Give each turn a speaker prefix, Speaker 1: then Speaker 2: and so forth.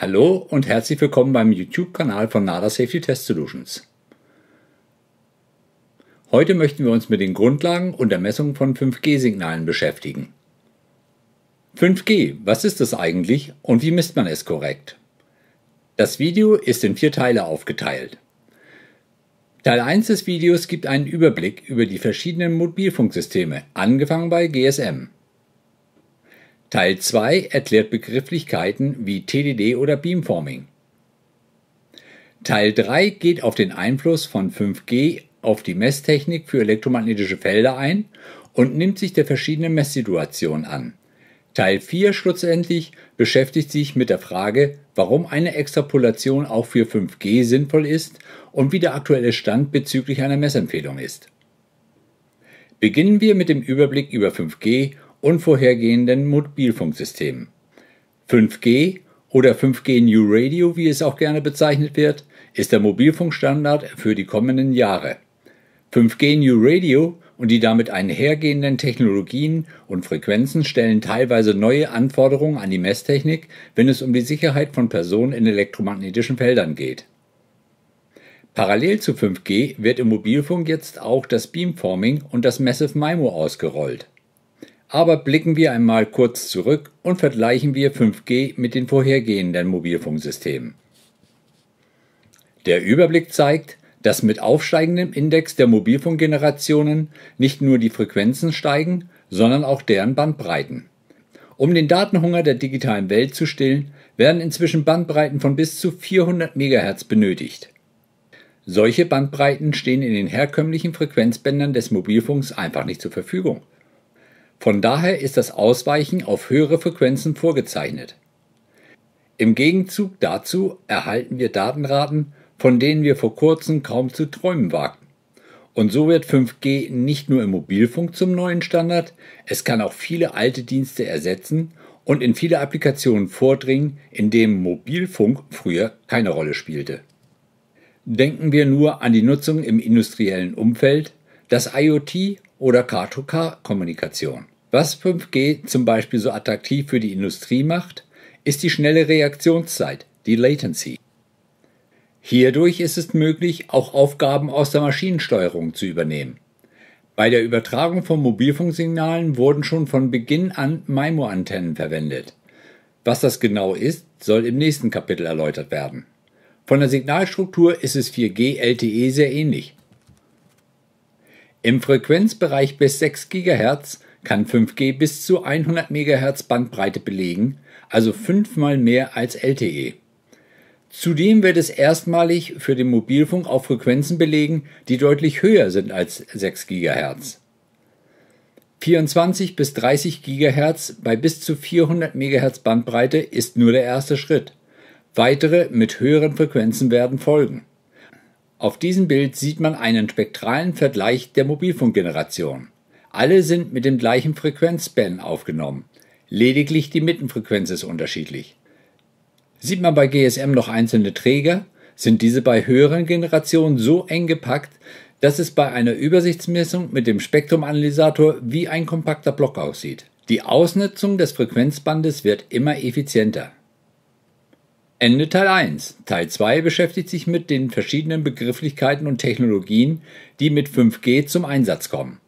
Speaker 1: Hallo und herzlich willkommen beim YouTube-Kanal von NADA Safety Test Solutions. Heute möchten wir uns mit den Grundlagen und der Messung von 5G-Signalen beschäftigen. 5G, was ist das eigentlich und wie misst man es korrekt? Das Video ist in vier Teile aufgeteilt. Teil 1 des Videos gibt einen Überblick über die verschiedenen Mobilfunksysteme, angefangen bei GSM. Teil 2 erklärt Begrifflichkeiten wie TDD oder Beamforming. Teil 3 geht auf den Einfluss von 5G auf die Messtechnik für elektromagnetische Felder ein und nimmt sich der verschiedenen Messsituationen an. Teil 4 schlussendlich beschäftigt sich mit der Frage, warum eine Extrapolation auch für 5G sinnvoll ist und wie der aktuelle Stand bezüglich einer Messempfehlung ist. Beginnen wir mit dem Überblick über 5G und Mobilfunksystemen. 5G oder 5G New Radio, wie es auch gerne bezeichnet wird, ist der Mobilfunkstandard für die kommenden Jahre. 5G New Radio und die damit einhergehenden Technologien und Frequenzen stellen teilweise neue Anforderungen an die Messtechnik, wenn es um die Sicherheit von Personen in elektromagnetischen Feldern geht. Parallel zu 5G wird im Mobilfunk jetzt auch das Beamforming und das Massive MIMO ausgerollt. Aber blicken wir einmal kurz zurück und vergleichen wir 5G mit den vorhergehenden Mobilfunksystemen. Der Überblick zeigt, dass mit aufsteigendem Index der Mobilfunkgenerationen nicht nur die Frequenzen steigen, sondern auch deren Bandbreiten. Um den Datenhunger der digitalen Welt zu stillen, werden inzwischen Bandbreiten von bis zu 400 MHz benötigt. Solche Bandbreiten stehen in den herkömmlichen Frequenzbändern des Mobilfunks einfach nicht zur Verfügung. Von daher ist das Ausweichen auf höhere Frequenzen vorgezeichnet. Im Gegenzug dazu erhalten wir Datenraten, von denen wir vor kurzem kaum zu träumen wagten. Und so wird 5G nicht nur im Mobilfunk zum neuen Standard, es kann auch viele alte Dienste ersetzen und in viele Applikationen vordringen, in denen Mobilfunk früher keine Rolle spielte. Denken wir nur an die Nutzung im industriellen Umfeld, das IoT oder K2K-Kommunikation. Was 5G zum Beispiel so attraktiv für die Industrie macht, ist die schnelle Reaktionszeit, die Latency. Hierdurch ist es möglich, auch Aufgaben aus der Maschinensteuerung zu übernehmen. Bei der Übertragung von Mobilfunksignalen wurden schon von Beginn an MIMO-Antennen verwendet. Was das genau ist, soll im nächsten Kapitel erläutert werden. Von der Signalstruktur ist es 4G LTE sehr ähnlich. Im Frequenzbereich bis 6 GHz kann 5G bis zu 100 MHz Bandbreite belegen, also fünfmal mehr als LTE. Zudem wird es erstmalig für den Mobilfunk auf Frequenzen belegen, die deutlich höher sind als 6 GHz. 24 bis 30 GHz bei bis zu 400 MHz Bandbreite ist nur der erste Schritt. Weitere mit höheren Frequenzen werden folgen. Auf diesem Bild sieht man einen spektralen Vergleich der Mobilfunkgeneration. Alle sind mit dem gleichen Frequenzband aufgenommen. Lediglich die Mittenfrequenz ist unterschiedlich. Sieht man bei GSM noch einzelne Träger, sind diese bei höheren Generationen so eng gepackt, dass es bei einer Übersichtsmessung mit dem Spektrumanalysator wie ein kompakter Block aussieht. Die Ausnutzung des Frequenzbandes wird immer effizienter. Ende Teil 1. Teil 2 beschäftigt sich mit den verschiedenen Begrifflichkeiten und Technologien, die mit 5G zum Einsatz kommen.